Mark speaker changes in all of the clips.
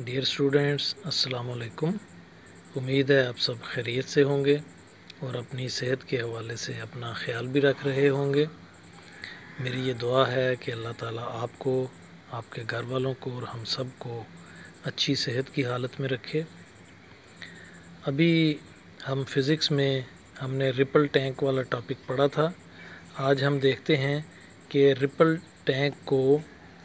Speaker 1: dear students अस्सलाम वालेकुम उम्मीद है आप सब खैरियत से होंगे और अपनी सेहत के हवाले से अपना ख्याल भी रख रहे होंगे मेरी ये दुआ है कि अल्लाह ताला आपको आपके घर वालों को और हम सब को अच्छी सेहत की हालत में रखे अभी हम फिज़िक्स में हमने रिपल टैंक वाला टॉपिक पढ़ा था आज हम देखते हैं कि रिपल टैंक को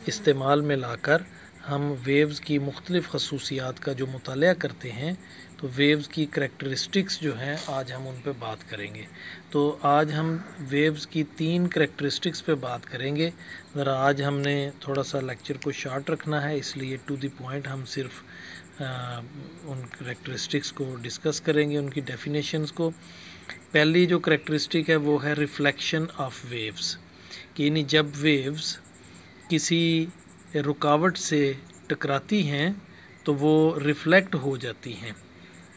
Speaker 1: इस्तेमाल में लाकर हम वेव्स की मुख्तलिफ़ खसूसियात का जो मुताल करते हैं तो वेव्स की करेक्टरिस्टिक्स जो हैं आज हम उन पर बात करेंगे तो आज हम वेव्स की तीन करेक्टरिस्टिक्स पे बात करेंगे ज़रा आज हमने थोड़ा सा लेक्चर को शॉर्ट रखना है इसलिए टू द पॉइंट हम सिर्फ आ, उन करेक्टरिस्टिक्स को डिस्कस करेंगे उनकी डेफिनेशंस को पहली जो करेक्टरिस्टिक है वो है रिफ्लेक्शन ऑफ वेव्स कि यानी जब वेव्स किसी रुकावट से टकराती हैं तो वो रिफ़्लेक्ट हो जाती हैं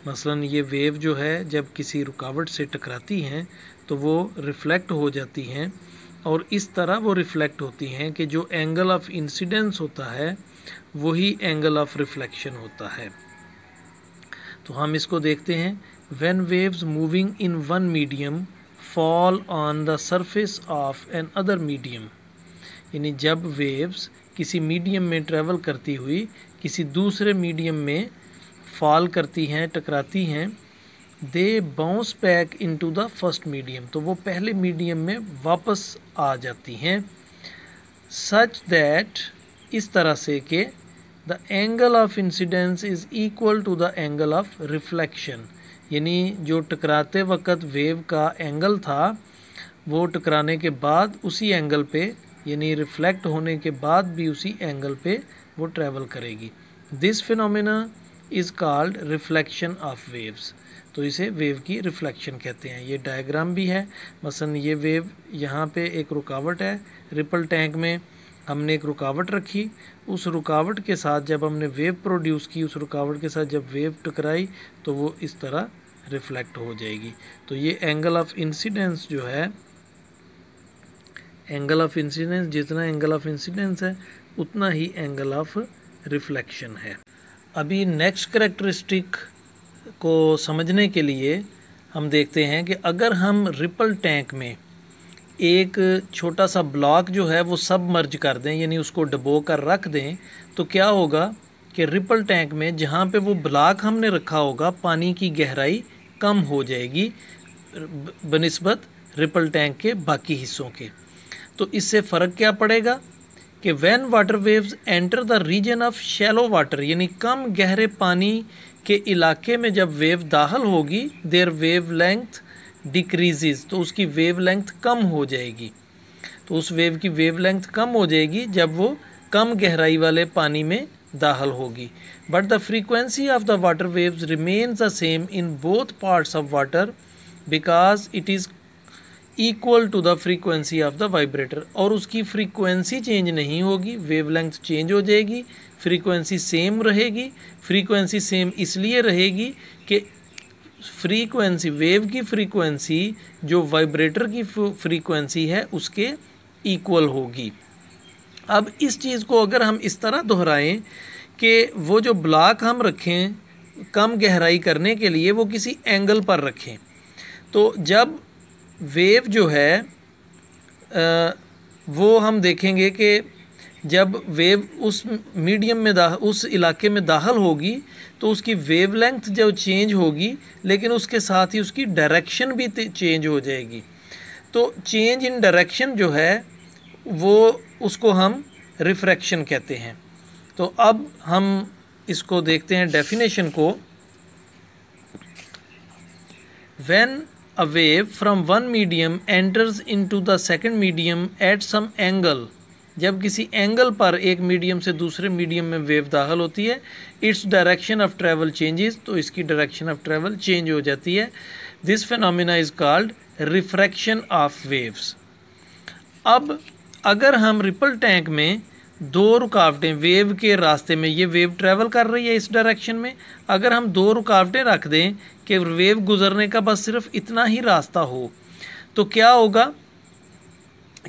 Speaker 1: मसलन ये वेव जो है जब किसी रुकावट से टकराती हैं तो वो रिफ़्लेक्ट हो जाती हैं और इस तरह वो रिफ़्लेक्ट होती हैं कि जो एंगल ऑफ इंसिडेंस होता है वही एंगल ऑफ रिफ्लेक्शन होता है तो हम इसको देखते हैं waves moving in one medium fall on the surface of another medium यानी जब वेव्स किसी मीडियम में ट्रेवल करती हुई किसी दूसरे मीडियम में फॉल करती हैं टकराती हैं they bounce back into the first medium तो वो पहले मीडियम में वापस आ जाती हैं सच दैट इस तरह से कि the angle of incidence is equal to the angle of reflection यानी जो टकराते वक्त वेव का एंगल था वो टकराने के बाद उसी एंगल पे यानी रिफ्लेक्ट होने के बाद भी उसी एंगल पे वो ट्रैवल करेगी this phenomena is called reflection of waves तो इसे वेव की रिफ्लेक्शन कहते हैं ये डायग्राम भी है मसलन ये वेव यहाँ पे एक रुकावट है रिपल टैंक में हमने एक रुकावट रखी उस रुकावट के साथ जब हमने वेव प्रोड्यूस की उस रुकावट के साथ जब वेव टकराई तो वो इस तरह रिफ्लेक्ट हो जाएगी तो ये एंगल ऑफ इंसिडेंस जो है एंगल ऑफ इंसिडेंस जितना एंगल ऑफ इंसिडेंस है उतना ही एंगल ऑफ रिफ्लेक्शन है अभी नेक्स्ट करेक्टरिस्टिक को समझने के लिए हम देखते हैं कि अगर हम रिपल टैंक में एक छोटा सा ब्लॉक जो है वो सब मर्ज कर दें यानी उसको डबो कर रख दें तो क्या होगा कि रिपल टैंक में जहाँ पे वो ब्लॉक हमने रखा होगा पानी की गहराई कम हो जाएगी बनस्बत रिपल टैंक के बाकी हिस्सों के तो इससे फ़र्क क्या पड़ेगा कि when water waves enter the region of shallow water यानी कम गहरे पानी के इलाके में जब वेव दाखिल होगी देयर वेव लेंथ डिक्रीज़ तो उसकी वेव लेंथ कम हो जाएगी तो उस वेव की वेव लेंथ कम हो जाएगी जब वो कम गहराई वाले पानी में दाखिल होगी but the frequency of the water waves remains the same in both parts of water because it is equal to the frequency of the vibrator और उसकी फ्रीक्वेंसी चेंज नहीं होगी वेवलेंथ चेंज हो जाएगी फ्रीक्वेंसी सेम रहेगी frequency same इसलिए रहेगी कि फ्रीक्वेंसी वेव की फ्रीक्वेंसी जो वाइब्रेटर की फ्रीक्वेंसी है उसके इक्वल होगी अब इस चीज़ को अगर हम इस तरह दोहराएं कि वो जो ब्लॉक हम रखें कम गहराई करने के लिए वो किसी एंगल पर रखें तो जब वेव जो है आ, वो हम देखेंगे कि जब वेव उस मीडियम में दाह उस इलाके में दाखिल होगी तो उसकी वेवलेंथ जो चेंज होगी लेकिन उसके साथ ही उसकी डायरेक्शन भी चेंज हो जाएगी तो चेंज इन डायरेक्शन जो है वो उसको हम रिफ्रैक्शन कहते हैं तो अब हम इसको देखते हैं डेफिनेशन को when a wave from one medium enters into the second medium at some angle जब किसी एंगल पर एक मीडियम से दूसरे मीडियम में वेव दाखिल होती है its direction of travel changes तो इसकी डायरेक्शन ऑफ ट्रैवल चेंज हो जाती है this phenomena is called refraction of waves अब अगर हम रिपल टैंक में दो रुकावटें वेव के रास्ते में ये वेव ट्रैवल कर रही है इस डायरेक्शन में अगर हम दो रुकावटें रख दें कि वेव गुजरने का बस सिर्फ इतना ही रास्ता हो तो क्या होगा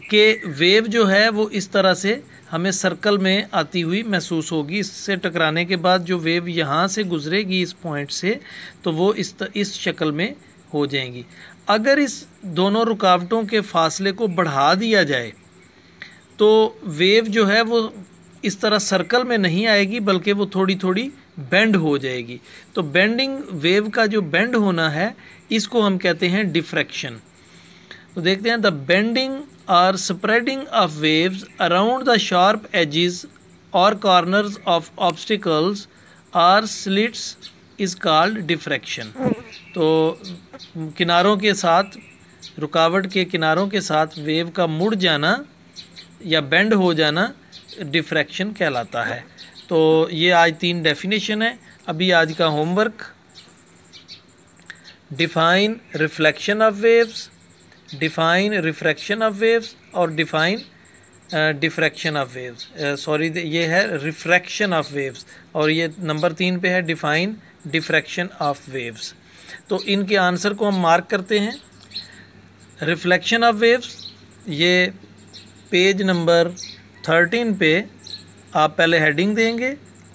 Speaker 1: कि वेव जो है वो इस तरह से हमें सर्कल में आती हुई महसूस होगी इससे टकराने के बाद जो वेव यहाँ से गुजरेगी इस पॉइंट से तो वो इस त, इस शक्ल में हो जाएंगी अगर इस दोनों रुकावटों के फासले को बढ़ा दिया जाए तो वेव जो है वो इस तरह सर्कल में नहीं आएगी बल्कि वो थोड़ी थोड़ी बेंड हो जाएगी तो बेंडिंग वेव का जो बेंड होना है इसको हम कहते हैं डिफ्रैक्शन तो देखते हैं the bending or spreading of waves around the sharp edges और corners of obstacles or slits is called diffraction तो किनारों के साथ रुकावट के किनारों के साथ वेव का मुड़ जाना या बेंड हो जाना डिफ्रैक्शन कहलाता है तो ये आज तीन डेफिनेशन है अभी आज का homework define reflection of waves define refraction of waves और define diffraction of waves sorry ये है रिफ्रैक्शन ऑफ वेव्स और ये नंबर तीन पे है डिफाइन डिफ्रैक्शन ऑफ वेव्स तो इनके आंसर को हम मार्क करते हैं रिफ्लेक्शन ऑफ वेव्स ये पेज नंबर थर्टीन पे आप पहले हेडिंग देंगे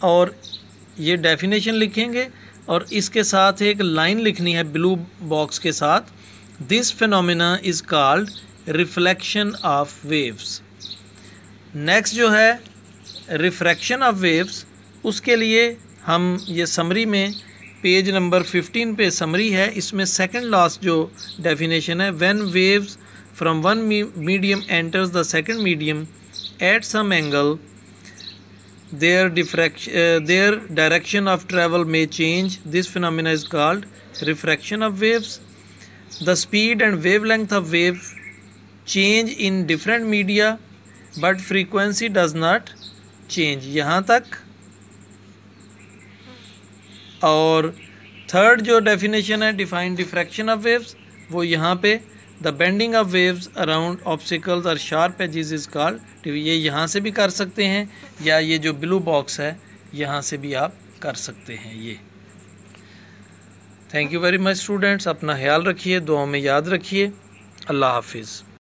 Speaker 1: और ये डेफिनेशन लिखेंगे और इसके साथ एक लाइन लिखनी है ब्लू बॉक्स के साथ this phenomena is called reflection of waves next जो है रिफ्रैक्शन ऑफ वेव्स उसके लिए हम ये समरी में पेज नंबर 15 पे समरी है इसमें सेकंड लास्ट जो डेफिनेशन है when waves from one me medium enters the second medium at some angle their diffraction uh, their direction of travel may change this phenomena is called refraction of waves the speed and wavelength of wave change in different media but frequency does not change yahan tak aur third jo definition hai define diffraction of waves wo yahan pe the bending of waves around obstacles और sharp edges is called ये यहाँ से भी कर सकते हैं या ये जो ब्लू बॉक्स है यहाँ से भी आप कर सकते हैं ये thank you very much students अपना ख्याल रखिए दुआ में याद रखिए अल्लाह हाफिज़